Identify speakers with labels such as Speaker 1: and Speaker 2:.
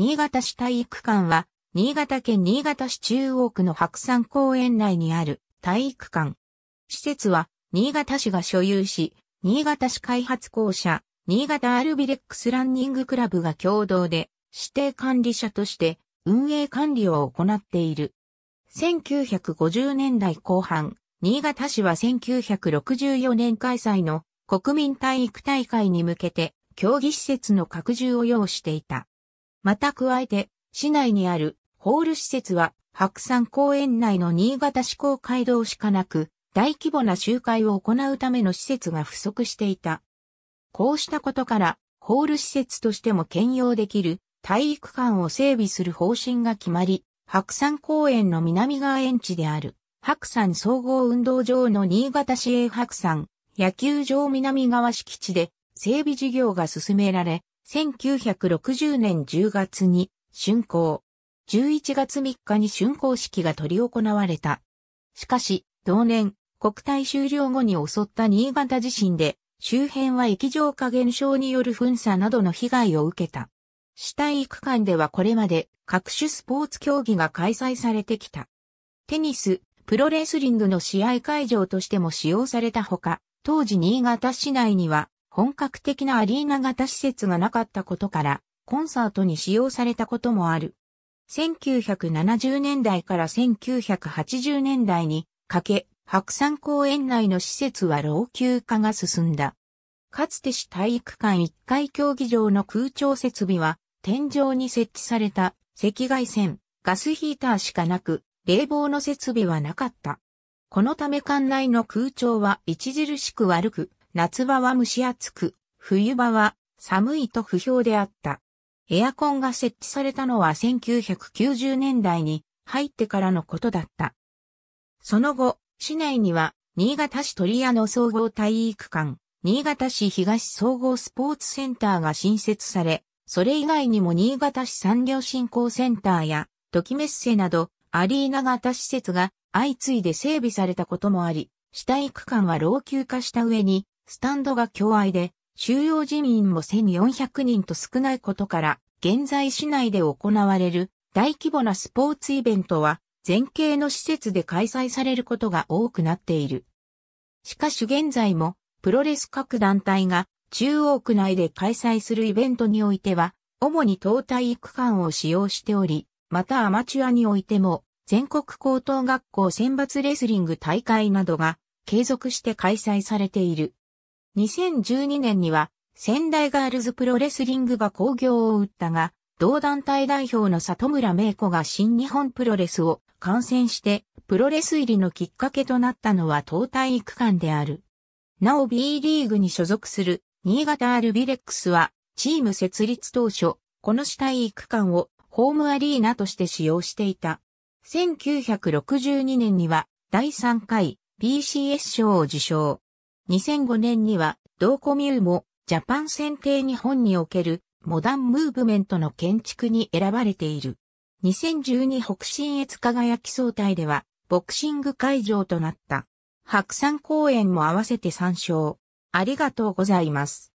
Speaker 1: 新潟市体育館は、新潟県新潟市中央区の白山公園内にある体育館。施設は、新潟市が所有し、新潟市開発公社、新潟アルビレックスランニングクラブが共同で、指定管理者として、運営管理を行っている。1950年代後半、新潟市は1964年開催の国民体育大会に向けて、競技施設の拡充を要していた。また加えて、市内にあるホール施設は、白山公園内の新潟市公会堂しかなく、大規模な集会を行うための施設が不足していた。こうしたことから、ホール施設としても兼用できる体育館を整備する方針が決まり、白山公園の南側園地である、白山総合運動場の新潟市営白山野球場南側敷地で整備事業が進められ、1960年10月に竣工。11月3日に竣工式が取り行われた。しかし、同年、国体終了後に襲った新潟地震で、周辺は液状化現象による噴砂などの被害を受けた。死体育館ではこれまで各種スポーツ競技が開催されてきた。テニス、プロレスリングの試合会場としても使用されたほか、当時新潟市内には本格的なアリーナ型施設がなかったことから、コンサートに使用されたこともある。1970年代から1980年代にかけ、白山公園内の施設は老朽化が進んだ。かつて市体育館1階競技場の空調設備は、天井に設置された赤外線、ガスヒーターしかなく、冷房の設備はなかった。このため館内の空調は著しく悪く、夏場は蒸し暑く、冬場は寒いと不評であった。エアコンが設置されたのは1990年代に入ってからのことだった。その後、市内には、新潟市鳥屋の総合体育館、新潟市東総合スポーツセンターが新設され、それ以外にも新潟市産業振興センターや、ドキメッセなど、アリーナ型施設が相次いで整備されたこともあり、下体育館は老朽化した上に、スタンドが狭隘で、収容人員も1400人と少ないことから、現在市内で行われる大規模なスポーツイベントは、前景の施設で開催されることが多くなっている。しかし現在も、プロレス各団体が中央区内で開催するイベントにおいては、主に東体育館を使用しており、またアマチュアにおいても、全国高等学校選抜レスリング大会などが継続して開催されている。2012年には、仙台ガールズプロレスリングが興行を打ったが、同団体代表の里村芽子が新日本プロレスを観戦して、プロレス入りのきっかけとなったのは東体育館である。なお B リーグに所属する新潟アルビレックスは、チーム設立当初、この下、体育館をホームアリーナとして使用していた。1962年には第3回 BCS 賞を受賞。2005年には、同コミューも、ジャパン選定日本における、モダンムーブメントの建築に選ばれている。2012北信越輝き総体では、ボクシング会場となった。白山公園も合わせて参照。ありがとうございます。